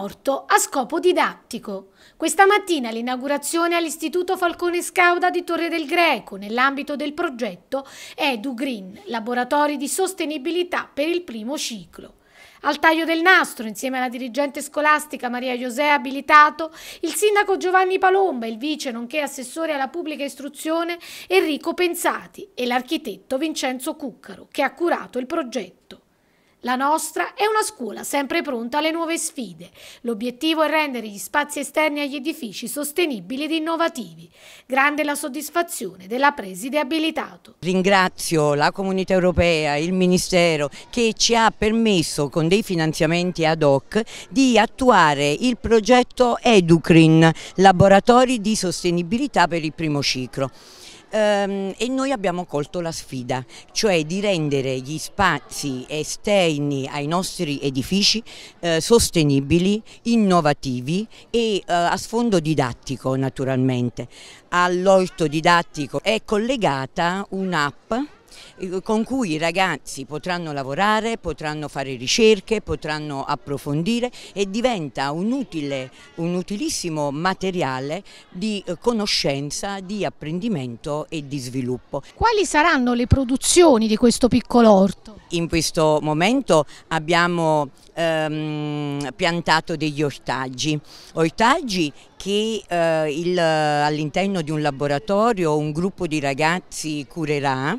morto a scopo didattico. Questa mattina l'inaugurazione all'Istituto Falcone Scauda di Torre del Greco nell'ambito del progetto Edu Green, laboratori di sostenibilità per il primo ciclo. Al taglio del nastro, insieme alla dirigente scolastica Maria José Abilitato, il sindaco Giovanni Palomba, il vice nonché assessore alla pubblica istruzione Enrico Pensati e l'architetto Vincenzo Cuccaro, che ha curato il progetto. La nostra è una scuola sempre pronta alle nuove sfide. L'obiettivo è rendere gli spazi esterni agli edifici sostenibili ed innovativi. Grande la soddisfazione della preside abilitato. Ringrazio la comunità europea, il Ministero che ci ha permesso con dei finanziamenti ad hoc di attuare il progetto Educrin, laboratori di sostenibilità per il primo ciclo ehm, e noi abbiamo colto la sfida, cioè di rendere gli spazi esterni ai nostri edifici eh, sostenibili, innovativi e eh, a sfondo didattico naturalmente. All'orto didattico è collegata un'app eh, con cui i ragazzi potranno lavorare, potranno fare ricerche, potranno approfondire e diventa un, utile, un utilissimo materiale di eh, conoscenza, di apprendimento e di sviluppo. Quali saranno le produzioni di questo piccolo orto? In questo momento abbiamo ehm, piantato degli ortaggi, ortaggi che eh, all'interno di un laboratorio un gruppo di ragazzi curerà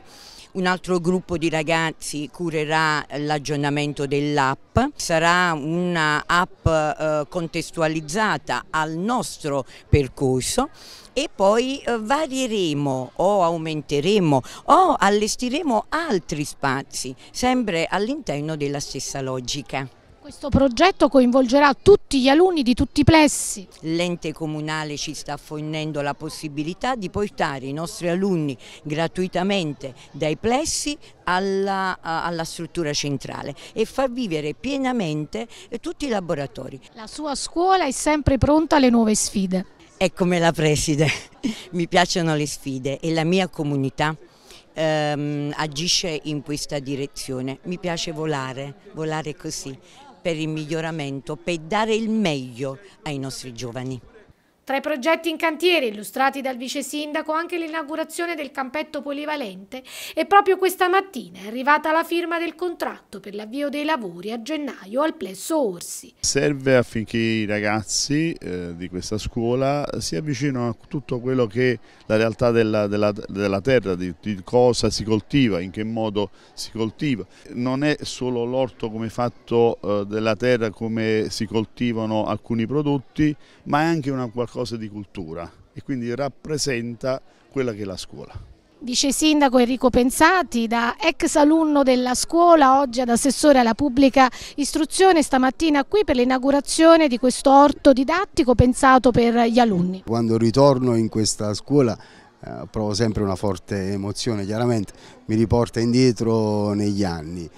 un altro gruppo di ragazzi curerà l'aggiornamento dell'app, sarà un'app eh, contestualizzata al nostro percorso e poi eh, varieremo o aumenteremo o allestiremo altri spazi, sempre all'interno della stessa logica. Questo progetto coinvolgerà tutti gli alunni di tutti i plessi. L'ente comunale ci sta fornendo la possibilità di portare i nostri alunni gratuitamente dai plessi alla, alla struttura centrale e far vivere pienamente eh, tutti i laboratori. La sua scuola è sempre pronta alle nuove sfide. È come la preside, mi piacciono le sfide e la mia comunità Ehm, agisce in questa direzione. Mi piace volare, volare così, per il miglioramento, per dare il meglio ai nostri giovani. Tra i progetti in cantiere illustrati dal vice sindaco anche l'inaugurazione del campetto polivalente e proprio questa mattina è arrivata la firma del contratto per l'avvio dei lavori a gennaio al plesso Orsi. Serve affinché i ragazzi eh, di questa scuola si avvicinino a tutto quello che è la realtà della, della, della terra, di, di cosa si coltiva, in che modo si coltiva. Non è solo l'orto come fatto eh, della terra, come si coltivano alcuni prodotti, ma è anche una qualcosa qualcosa di cultura e quindi rappresenta quella che è la scuola. Vice Sindaco Enrico Pensati, da ex alunno della scuola, oggi ad assessore alla pubblica istruzione, stamattina qui per l'inaugurazione di questo orto didattico pensato per gli alunni. Quando ritorno in questa scuola eh, provo sempre una forte emozione, chiaramente mi riporta indietro negli anni.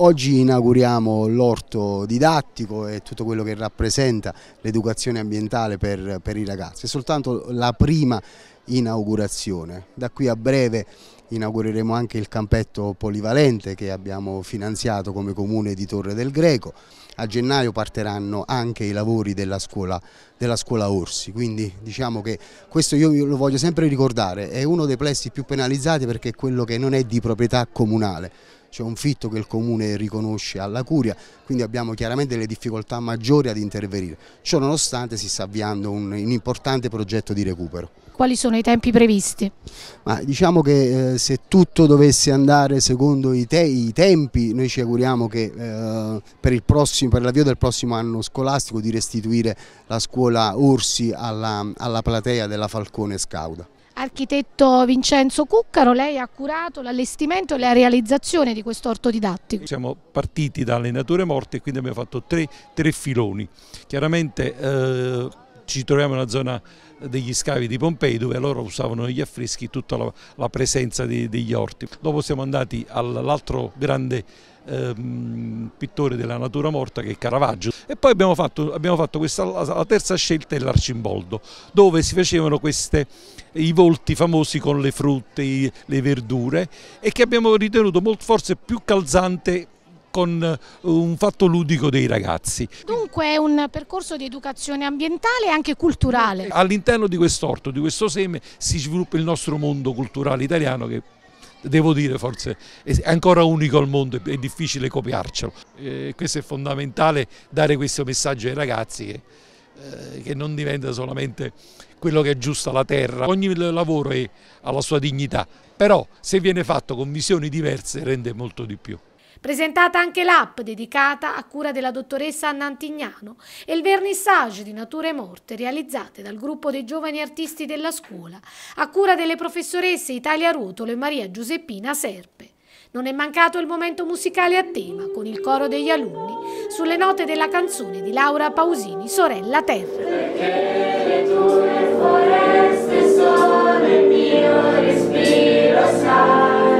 Oggi inauguriamo l'orto didattico e tutto quello che rappresenta l'educazione ambientale per, per, i ragazzi. È soltanto la prima inaugurazione. Da qui a breve inaugureremo anche il campetto polivalente che abbiamo finanziato come comune di Torre del Greco. A gennaio partiranno anche i lavori della scuola, della scuola Orsi, quindi diciamo che questo io lo voglio sempre ricordare, è uno dei plessi più penalizzati perché è quello che non è di proprietà comunale c'è un fitto che il comune riconosce alla curia, quindi abbiamo chiaramente le difficoltà maggiori ad intervenire. Ciononostante si sta avviando un, un importante progetto di recupero. Quali sono i tempi previsti? Ma diciamo che eh, se tutto dovesse andare secondo i, te, i tempi, noi ci auguriamo che eh, per, per l'avvio del prossimo anno scolastico di restituire la scuola Orsi alla, alla platea della Falcone Scauda. Architetto Vincenzo Cuccaro, lei ha curato l'allestimento e la realizzazione di questo orto didattico. Siamo partiti dalle nature morte e quindi abbiamo fatto tre, tre filoni. Chiaramente eh, ci troviamo nella zona degli scavi di Pompei dove loro usavano gli affreschi tutta la, la presenza di, degli orti. Dopo siamo andati all'altro grande Ehm, pittore della natura morta che è Caravaggio e poi abbiamo fatto, abbiamo fatto questa, la terza scelta è l'Arcimboldo dove si facevano queste, i volti famosi con le frutte, i, le verdure e che abbiamo ritenuto molto, forse più calzante con eh, un fatto ludico dei ragazzi. Dunque è un percorso di educazione ambientale e anche culturale. All'interno di quest'orto, di questo seme, si sviluppa il nostro mondo culturale italiano che devo dire forse è ancora unico al mondo, è difficile copiarcelo. Eh, questo è fondamentale, dare questo messaggio ai ragazzi che, eh, che non diventa solamente quello che è giusto alla terra, ogni lavoro ha la sua dignità, però se viene fatto con visioni diverse rende molto di più. Presentata anche l'app dedicata a cura della dottoressa Annantignano e il vernissage di Nature Morte realizzate dal gruppo dei giovani artisti della scuola a cura delle professoresse Italia Rotolo e Maria Giuseppina Serpe. Non è mancato il momento musicale a tema con il coro degli alunni sulle note della canzone di Laura Pausini, Sorella Terra. Perché le tue foreste sono il mio respiro, sano.